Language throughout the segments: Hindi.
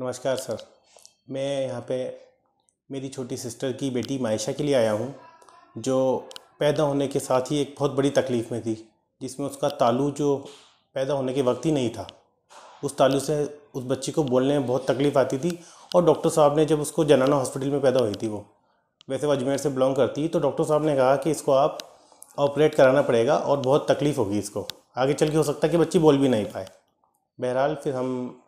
नमस्कार सर मैं यहाँ पे मेरी छोटी सिस्टर की बेटी मायशा के लिए आया हूँ जो पैदा होने के साथ ही एक बहुत बड़ी तकलीफ़ में थी जिसमें उसका तालू जो पैदा होने के वक्त ही नहीं था उस तालू से उस बच्ची को बोलने में बहुत तकलीफ़ आती थी और डॉक्टर साहब ने जब उसको जनाना हॉस्पिटल में पैदा हुई थी वो वैसे वो अजमेर से बिलोंग करती तो डॉक्टर साहब ने कहा कि इसको आप ऑपरेट कराना पड़ेगा और बहुत तकलीफ़ होगी इसको आगे चल के हो सकता है कि बच्ची बोल भी नहीं पाए बहरहाल फिर हम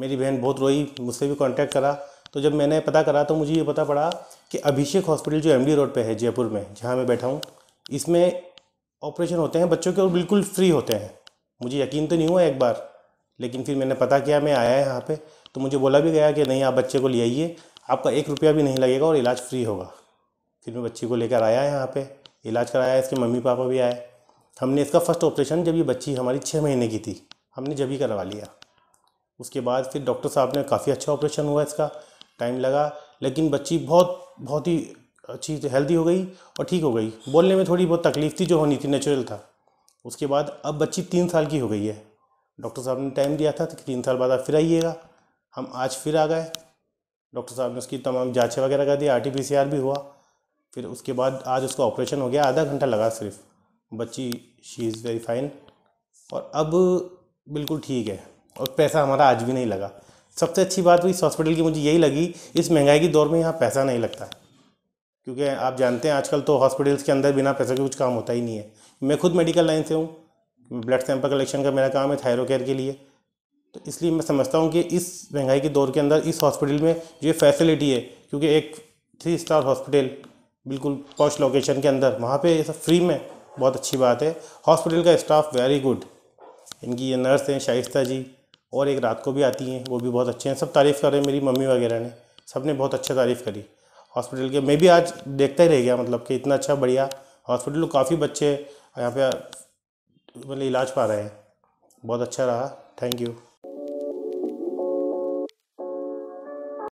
मेरी बहन बहुत रोई मुझसे भी कांटेक्ट करा तो जब मैंने पता करा तो मुझे ये पता पड़ा कि अभिषेक हॉस्पिटल जो एम रोड पर है जयपुर में जहाँ मैं बैठा हूँ इसमें ऑपरेशन होते हैं बच्चों के और बिल्कुल फ्री होते हैं मुझे यकीन तो नहीं हुआ एक बार लेकिन फिर मैंने पता किया मैं आया यहाँ पर तो मुझे बोला भी गया कि नहीं आप बच्चे को ले आइए आपका एक रुपया भी नहीं लगेगा और इलाज फ्री होगा फिर मैं बच्ची को लेकर आया यहाँ पर इलाज कराया इसके मम्मी पापा भी आए हमने इसका फर्स्ट ऑपरेशन जब ये बच्ची हमारी छः महीने की थी हमने जब ही करवा लिया उसके बाद फिर डॉक्टर साहब ने काफ़ी अच्छा ऑपरेशन हुआ इसका टाइम लगा लेकिन बच्ची बहुत बहुत ही अच्छी हेल्दी हो गई और ठीक हो गई बोलने में थोड़ी बहुत तकलीफ थी जो होनी थी नेचुरल था उसके बाद अब बच्ची तीन साल की हो गई है डॉक्टर साहब ने टाइम दिया था कि तो तीन साल बाद आप फिर आइएगा हम आज फिर आ गए डॉक्टर साहब ने उसकी तमाम जाँचें वगैरह कर दी आर टी भी हुआ फिर उसके बाद आज उसका ऑपरेशन हो गया आधा घंटा लगा सिर्फ बच्ची शी इज़ वेरी फाइन और अब बिल्कुल ठीक है और पैसा हमारा आज भी नहीं लगा सबसे अच्छी बात हुई इस हॉस्पिटल की मुझे यही लगी इस महंगाई के दौर में यहाँ पैसा नहीं लगता है क्योंकि आप जानते हैं आजकल तो हॉस्पिटल्स के अंदर बिना पैसे के कुछ काम होता ही नहीं है मैं खुद मेडिकल लाइन से हूँ ब्लड सैंपल कलेक्शन का मेरा काम है थायरो केयर के लिए तो इसलिए मैं समझता हूँ कि इस महंगाई के दौर के अंदर इस हॉस्पिटल में जो फैसिलिटी है क्योंकि एक थ्री स्टार हॉस्पिटल बिल्कुल पॉश लोकेशन के अंदर वहाँ पर ये सब फ्री में बहुत अच्छी बात है हॉस्पिटल का स्टाफ वेरी गुड इनकी ये नर्स हैं शाइस्ता जी और एक रात को भी आती हैं वो भी बहुत अच्छे हैं सब तारीफ़ कर रहे हैं मेरी मम्मी वगैरह ने सब ने बहुत अच्छी तारीफ़ करी हॉस्पिटल के मैं भी आज देखता ही रह गया मतलब कि इतना अच्छा बढ़िया हॉस्पिटल काफ़ी बच्चे यहाँ पे मतलब इलाज पा रहे हैं बहुत अच्छा रहा थैंक यू